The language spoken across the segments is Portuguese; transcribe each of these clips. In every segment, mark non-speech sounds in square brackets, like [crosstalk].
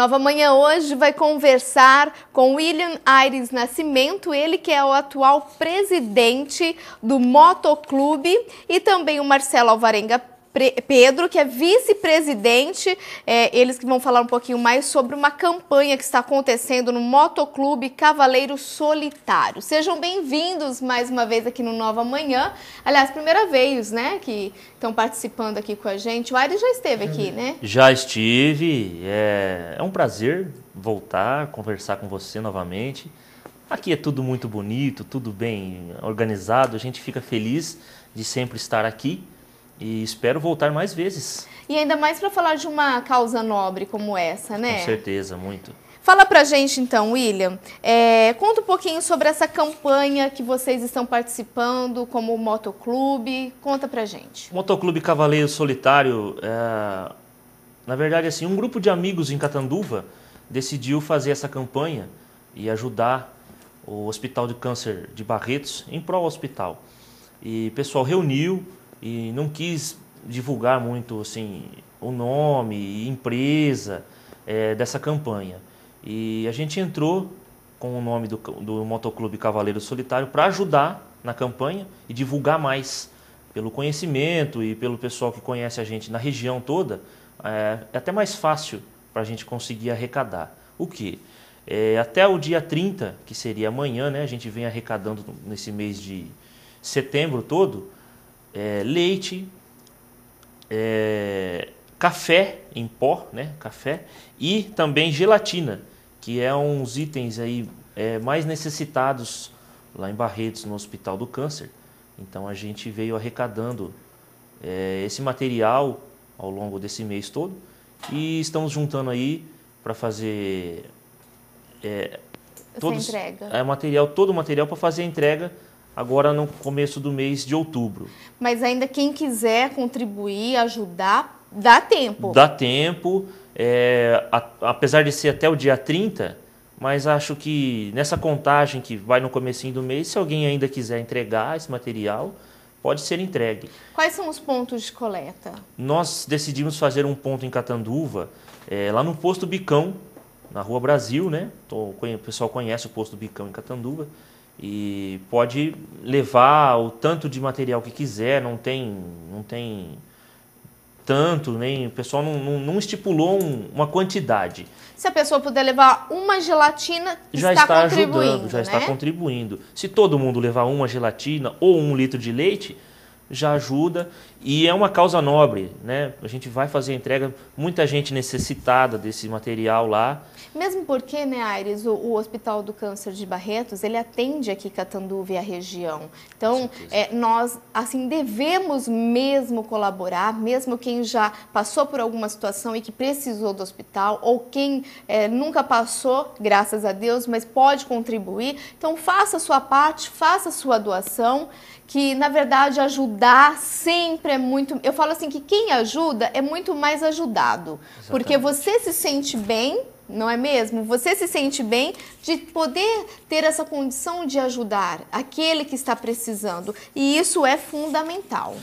Nova Manhã hoje vai conversar com William Aires Nascimento, ele que é o atual presidente do Motoclube, e também o Marcelo Alvarenga Pedro, que é vice-presidente. É, eles que vão falar um pouquinho mais sobre uma campanha que está acontecendo no Motoclube Cavaleiro Solitário. Sejam bem-vindos mais uma vez aqui no Nova Manhã. Aliás, primeira vez, né, que estão participando aqui com a gente. O Aire já esteve aqui, né? Já estive. É, é um prazer voltar, conversar com você novamente. Aqui é tudo muito bonito, tudo bem organizado. A gente fica feliz de sempre estar aqui. E espero voltar mais vezes. E ainda mais para falar de uma causa nobre como essa, né? Com certeza, muito. Fala pra gente então, William. É, conta um pouquinho sobre essa campanha que vocês estão participando como motoclube. Conta pra gente. motoclube Cavaleiro Solitário, é, na verdade, assim, um grupo de amigos em Catanduva decidiu fazer essa campanha e ajudar o Hospital de Câncer de Barretos em prol hospital. E o pessoal reuniu, e não quis divulgar muito assim o nome e empresa é, dessa campanha. E a gente entrou com o nome do, do Motoclube Cavaleiro Solitário para ajudar na campanha e divulgar mais pelo conhecimento e pelo pessoal que conhece a gente na região toda, é, é até mais fácil para a gente conseguir arrecadar. O que? É, até o dia 30, que seria amanhã, né, a gente vem arrecadando nesse mês de setembro todo, é, leite, é, café em pó, né? Café e também gelatina, que é dos itens aí é, mais necessitados lá em Barretos no Hospital do Câncer. Então a gente veio arrecadando é, esse material ao longo desse mês todo e estamos juntando aí para fazer é, todos, entrega. É material todo o material para fazer a entrega agora no começo do mês de outubro. Mas ainda quem quiser contribuir, ajudar, dá tempo. Dá tempo, é, a, apesar de ser até o dia 30, mas acho que nessa contagem que vai no comecinho do mês, se alguém ainda quiser entregar esse material, pode ser entregue. Quais são os pontos de coleta? Nós decidimos fazer um ponto em Catanduva, é, lá no posto Bicão, na Rua Brasil, né? o pessoal conhece o posto Bicão em Catanduva e pode levar o tanto de material que quiser, não tem, não tem tanto, nem o pessoal não, não, não estipulou um, uma quantidade. Se a pessoa puder levar uma gelatina, já está, está ajudando, já né? está contribuindo. Se todo mundo levar uma gelatina ou um litro de leite, já ajuda. E é uma causa nobre, né? A gente vai fazer a entrega, muita gente necessitada desse material lá. Mesmo porque, né, Aires, o, o Hospital do Câncer de Barretos, ele atende aqui Catanduva e a região. Então, é, nós, assim, devemos mesmo colaborar, mesmo quem já passou por alguma situação e que precisou do hospital, ou quem é, nunca passou, graças a Deus, mas pode contribuir. Então, faça a sua parte, faça a sua doação, que, na verdade, ajudar sempre sempre é muito. Eu falo assim que quem ajuda é muito mais ajudado. Exatamente. Porque você se sente bem não é mesmo? Você se sente bem de poder ter essa condição de ajudar aquele que está precisando, e isso é fundamental.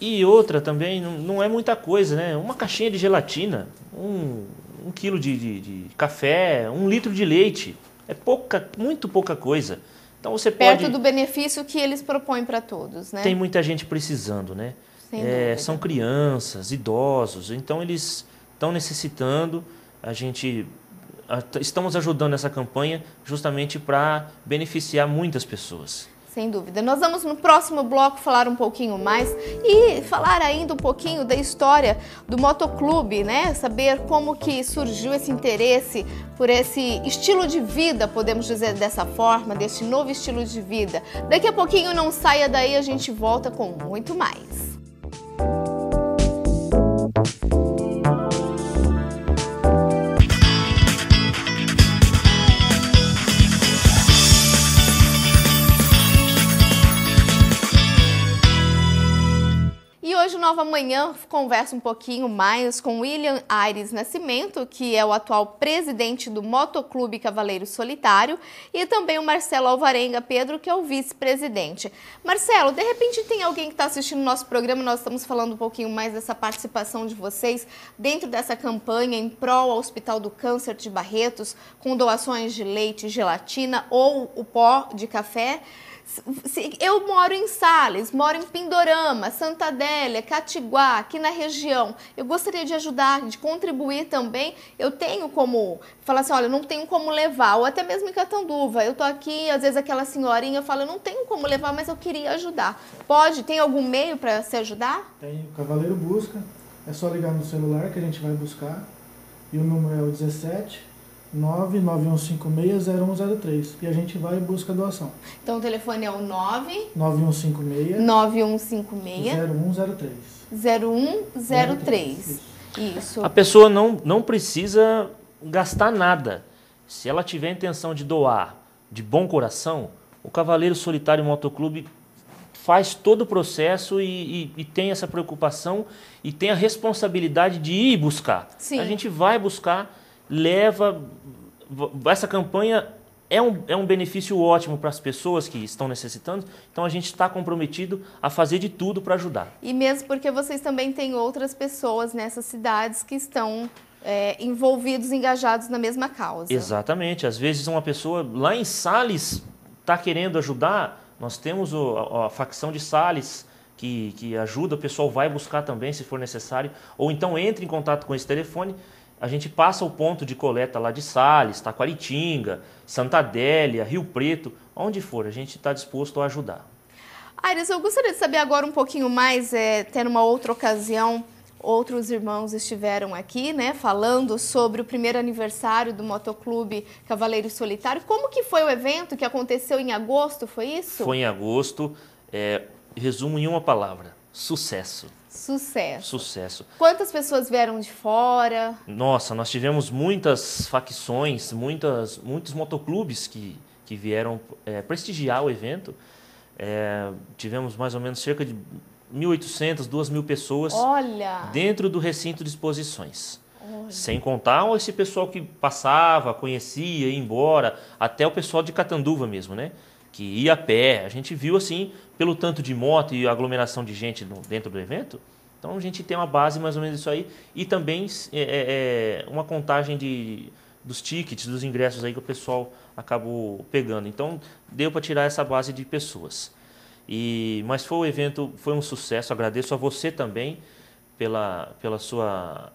E outra também, não é muita coisa, né? Uma caixinha de gelatina, um, um quilo de, de, de café, um litro de leite. É pouca, muito pouca coisa. Então você Perto pode... do benefício que eles propõem para todos, né? Tem muita gente precisando, né? É, são crianças, idosos, então eles estão necessitando. A gente a, estamos ajudando essa campanha justamente para beneficiar muitas pessoas. Sem dúvida. Nós vamos no próximo bloco falar um pouquinho mais e falar ainda um pouquinho da história do motoclube, né? Saber como que surgiu esse interesse por esse estilo de vida, podemos dizer dessa forma, desse novo estilo de vida. Daqui a pouquinho não saia daí, a gente volta com muito mais. Nova Manhã conversa um pouquinho mais com William Aires Nascimento, que é o atual presidente do Motoclube Cavaleiro Solitário, e também o Marcelo Alvarenga Pedro, que é o vice-presidente. Marcelo, de repente tem alguém que está assistindo nosso programa, nós estamos falando um pouquinho mais dessa participação de vocês dentro dessa campanha em prol ao Hospital do Câncer de Barretos, com doações de leite, gelatina ou o pó de café eu moro em Sales, moro em Pindorama, Santa Adélia, Catiguá, aqui na região. Eu gostaria de ajudar, de contribuir também. Eu tenho como falar assim, olha, não tenho como levar, ou até mesmo em Catanduva. Eu tô aqui, às vezes aquela senhorinha fala, não tenho como levar, mas eu queria ajudar. Pode? Tem algum meio para se ajudar? Tem, o Cavaleiro busca. É só ligar no celular que a gente vai buscar. E o número é o 17 991560103 e a gente vai buscar busca doação. Então o telefone é o 9 0103 Isso. A pessoa não, não precisa gastar nada. Se ela tiver a intenção de doar de bom coração, o Cavaleiro Solitário Motoclube faz todo o processo e, e, e, tem essa preocupação e tem a responsabilidade de ir buscar. Sim. A gente vai buscar leva. Essa campanha é um, é um benefício ótimo para as pessoas que estão necessitando, então a gente está comprometido a fazer de tudo para ajudar. E mesmo porque vocês também têm outras pessoas nessas cidades que estão é, envolvidos, engajados na mesma causa. Exatamente. Às vezes uma pessoa lá em Sales está querendo ajudar, nós temos o, a, a, facção de Sales que, que ajuda, o pessoal vai buscar também se for necessário, ou então entre em contato com esse telefone a gente passa o ponto de coleta lá de Sales, Taquaritinga, Santa Adélia, Rio Preto, onde for, a gente está disposto a ajudar. Aires, eu gostaria de saber agora um pouquinho mais, é, tendo uma outra ocasião, outros irmãos estiveram aqui, né, falando sobre o primeiro aniversário do Motoclube Cavaleiro Solitário. Como que foi o evento que aconteceu em agosto, foi isso? Foi em agosto, é, resumo em uma palavra, sucesso. Sucesso. Sucesso. Quantas pessoas vieram de fora? Nossa, nós tivemos muitas facções, muitas, muitos motoclubes que, que vieram é, prestigiar o evento. É, tivemos mais ou menos cerca de 1.800, 2.000 pessoas Olha. dentro do recinto de exposições. Olha. Sem contar esse pessoal que passava, conhecia, ia embora, até o pessoal de Catanduva mesmo, né? que ia a pé. A gente viu assim, pelo tanto de moto e aglomeração de gente dentro do evento. Então a gente tem uma base mais ou menos disso aí. E também é, é, é uma contagem de, dos tickets, dos ingressos aí que o pessoal acabou pegando. Então deu para tirar essa base de pessoas. E, mas foi o um evento, foi um sucesso. Agradeço a você também pela, pela sua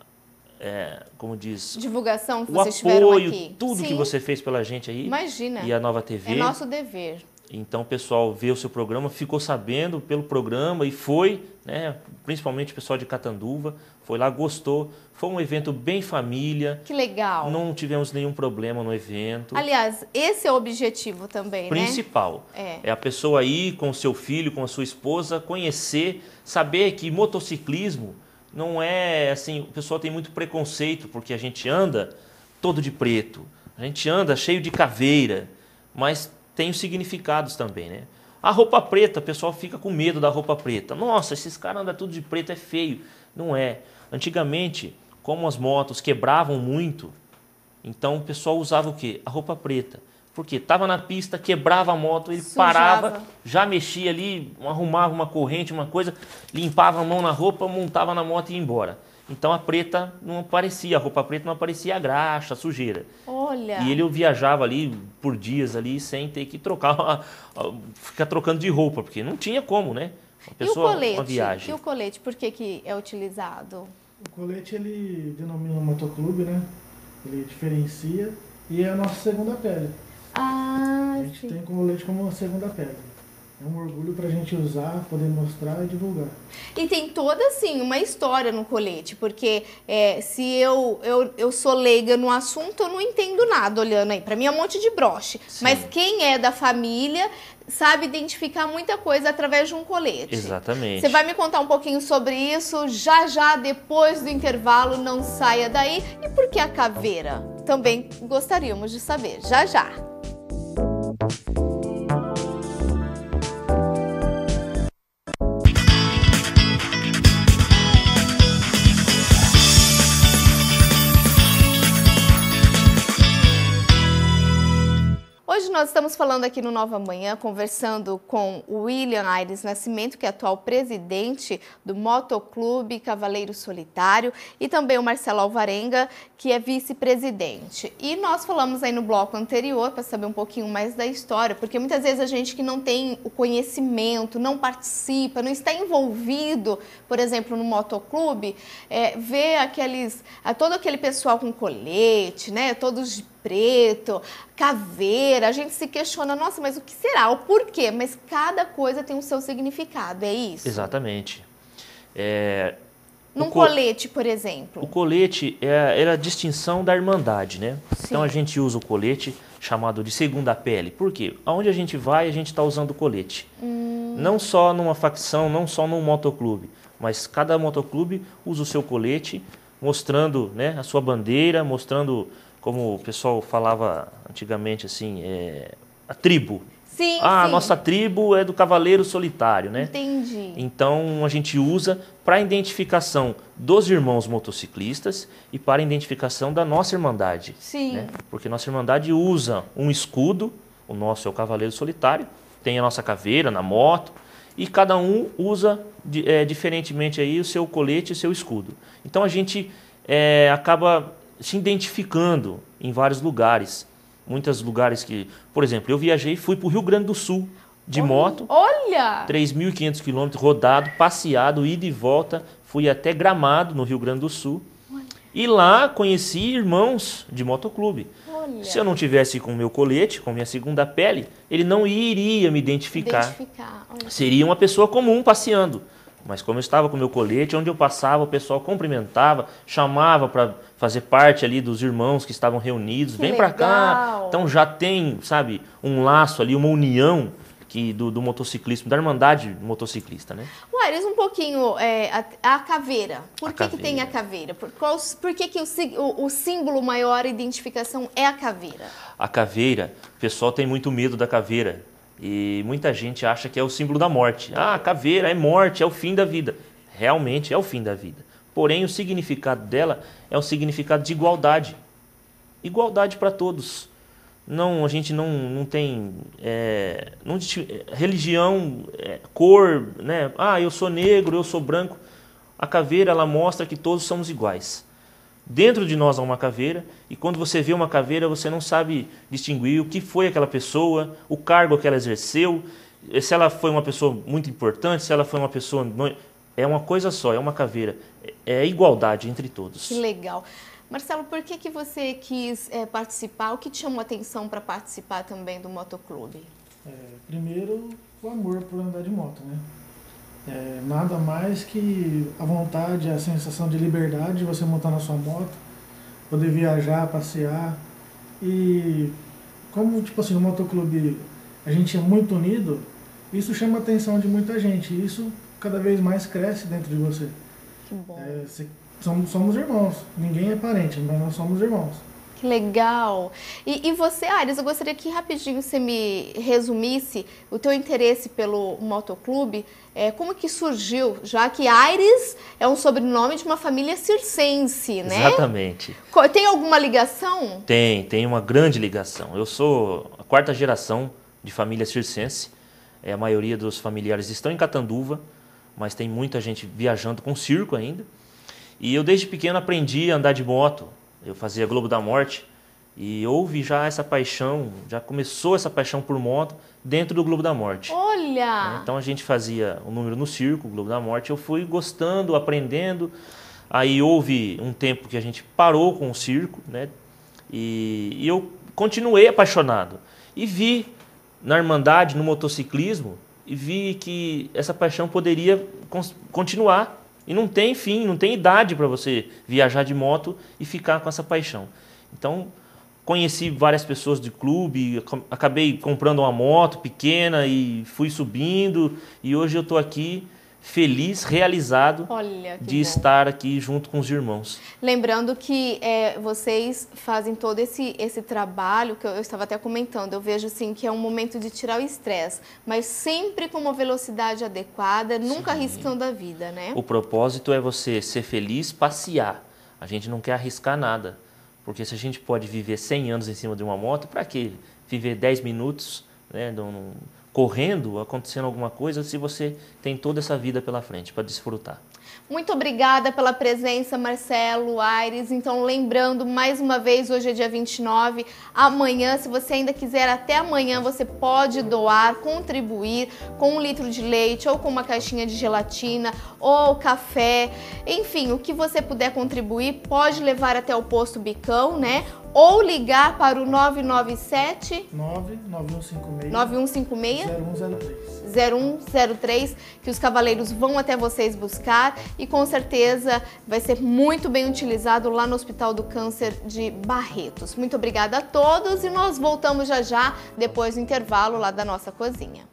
é, como diz, divulgação que o vocês apoio, aqui. tudo Sim. que você fez pela gente aí. Imagina. E a Nova TV. É nosso dever. Então, o pessoal vê o seu programa, ficou sabendo pelo programa e foi, né? Principalmente o pessoal de Catanduva, foi lá, gostou. Foi um evento bem família. Que legal. Não tivemos nenhum problema no evento. Aliás, esse é o objetivo também, né? Principal. Né? É. é a pessoa aí com o seu filho, com a sua esposa, conhecer, saber que motociclismo não é assim, o pessoal tem muito preconceito porque a gente anda todo de preto, a gente anda cheio de caveira, mas tem os significados também, né? A roupa preta, o pessoal fica com medo da roupa preta. Nossa, esses caras andam tudo de preto, é feio. Não é. Antigamente, como as motos quebravam muito, então o pessoal usava o quê? A roupa preta. Porque estava na pista, quebrava a moto, ele Sujava. parava, já mexia ali, arrumava uma corrente, uma coisa, limpava a mão na roupa, montava na moto e ia embora. Então a preta não aparecia, a roupa preta não aparecia a graxa, a sujeira. Olha. E ele viajava ali por dias ali sem ter que trocar, [laughs] ficar trocando de roupa, porque não tinha como, né? Uma pessoa, e o colete? uma viagem. E o colete, por que, que é utilizado? O colete ele denomina motoclube, né? Ele diferencia e é a nossa segunda pele. Ah, a gente sim. tem o colete como segunda pedra. É um orgulho pra gente usar, poder mostrar e divulgar. E tem toda, assim, uma história no colete, porque é, se eu, eu, eu sou leiga no assunto, eu não entendo nada olhando aí. Pra mim é um monte de broche. Sim. Mas quem é da família sabe identificar muita coisa através de um colete. Exatamente. Você vai me contar um pouquinho sobre isso já já depois do intervalo, não saia daí. E por que a caveira? Também gostaríamos de saber. Já já. estamos falando aqui no Nova Manhã, conversando com o William Aires Nascimento, que é atual presidente do Motoclube Cavaleiro Solitário, e também o Marcelo Alvarenga, que é vice-presidente. E nós falamos aí no bloco anterior, para saber um pouquinho mais da história, porque muitas vezes a gente que não tem o conhecimento, não participa, não está envolvido, por exemplo, no motoclube, é, vê aqueles, é, todo aquele pessoal com colete, né, todos preto, caveira, a gente se questiona, nossa, mas o que será? O porquê? Mas cada coisa tem o seu significado, é isso? Exatamente. É, Num co colete, por exemplo. O colete é, era é a distinção da irmandade, né? Sim. Então a gente usa o colete chamado de segunda pele. Por quê? Aonde a gente vai, a gente está usando o colete. Hum. Não só numa facção, não só num motoclube, mas cada motoclube usa o seu colete, mostrando né, a sua bandeira, mostrando como o pessoal falava antigamente, assim, é, a tribo. Sim, ah, sim. a nossa tribo é do cavaleiro solitário, né? Entendi. Então a gente usa para identificação dos irmãos motociclistas e para identificação da nossa irmandade. Sim. Né? Porque nossa irmandade usa um escudo, o nosso é o cavaleiro solitário, tem a nossa caveira na moto e cada um usa é, diferentemente aí o seu colete e o seu escudo. Então a gente é, acaba se identificando em vários lugares. Muitos lugares que, por exemplo, eu viajei, fui para o Rio Grande do Sul de olha, moto. Olha! 3.500 quilômetros rodado, passeado, ida e volta. Fui até Gramado, no Rio Grande do Sul. Olha. E lá conheci irmãos de motoclube. Olha. Se eu não tivesse com meu colete, com minha segunda pele, ele não iria me identificar. identificar Seria uma pessoa comum passeando. Mas como eu estava com meu colete, onde eu passava, o pessoal cumprimentava, chamava para fazer parte ali dos irmãos que estavam reunidos, que vem para cá. Então já tem, sabe, um laço ali, uma união que do, do motociclismo, da irmandade motociclista, né? Wares, um pouquinho é, a, a, caveira. Por a que, caveira. que tem a caveira? Por, qual, por que, que o, o, o símbolo maior, a identificação, é a caveira? A caveira, o pessoal tem muito medo da caveira e muita gente acha que é o símbolo da morte. Ah, caveira é morte, é o fim da vida. Realmente é o fim da vida. Porém, o significado dela é um significado de igualdade. Igualdade para todos. Não, a gente não, não tem é, não, é, religião, é, cor, né? Ah, eu sou negro, eu sou branco. A caveira ela mostra que todos somos iguais. Dentro de nós há uma caveira, e quando você vê uma caveira, você não sabe distinguir o que foi aquela pessoa, o cargo que ela exerceu, eh, se ela foi uma pessoa muito importante, se ela foi uma pessoa. É uma coisa só, é uma caveira. É, é igualdade entre todos. Que legal. Marcelo, por que, que você quis é, participar? O que te chamou a atenção para participar também do motoclube? É, primeiro, o amor por andar de moto, né? É, nada mais que a vontade, a sensação de liberdade de você montar na sua moto, poder viajar, passear. E como, tipo assim, no motoclube a gente é muito unido, isso chama a atenção de muita gente. E isso cada vez mais cresce dentro de você. Que bom. É, somos, somos irmãos. Ninguém é parente, mas nós somos irmãos que legal! E, e você, Ares, eu gostaria que rapidinho você me resumisse o teu interesse pelo motoclube, é, como que surgiu, já que Aires é um sobrenome de uma família circense, né? Exatamente. Tem alguma ligação? Tem, tem uma grande ligação. Eu sou a quarta geração de família circense. É, a maioria dos familiares estão em Catanduva, mas tem muita gente viajando com circo ainda. E eu desde pequeno aprendi a andar de moto, eu fazia Globo da Morte e houve já essa paixão, já começou essa paixão por moto dentro do Globo da Morte. Olha! Né? Então a gente fazia o um número no circo, Globo da Morte, eu fui gostando, aprendendo. Aí houve um tempo que a gente parou com o circo, né? E, e eu continuei apaixonado. E vi na Irmandade, no motociclismo, e vi que essa paixão poderia continuar e não tem fim, não tem idade para você viajar de moto e ficar com essa paixão. Então, conheci várias pessoas do clube, acabei comprando uma moto pequena e fui subindo, e hoje eu estou aqui feliz, realizado de bom. estar aqui junto com os irmãos. Lembrando que é, vocês fazem todo esse, esse trabalho que eu, eu, estava até comentando, eu vejo assim que é um momento de tirar o estresse, mas sempre com uma velocidade adequada, Sim. nunca arriscando a vida, né? O propósito é você ser feliz, passear. A gente não quer arriscar nada, porque se a gente pode viver 100 anos em cima de uma moto, para que viver 10 minutos, né, num, correndo, acontecendo alguma coisa, se você tem toda essa vida pela frente para desfrutar. Muito obrigada pela presença, Marcelo Aires. Então, lembrando mais uma vez, hoje é dia 29. Amanhã, se você ainda quiser, até amanhã você pode doar, contribuir com um litro de leite ou com uma caixinha de gelatina ou café. Enfim, o que você puder contribuir, pode levar até o posto Bicão, né? ou ligar para o 997 9156 0103 que os cavaleiros vão até vocês buscar e com certeza vai ser muito bem utilizado lá no Hospital do Câncer de Barretos. Muito obrigada a todos e nós voltamos já já depois do intervalo lá da nossa cozinha.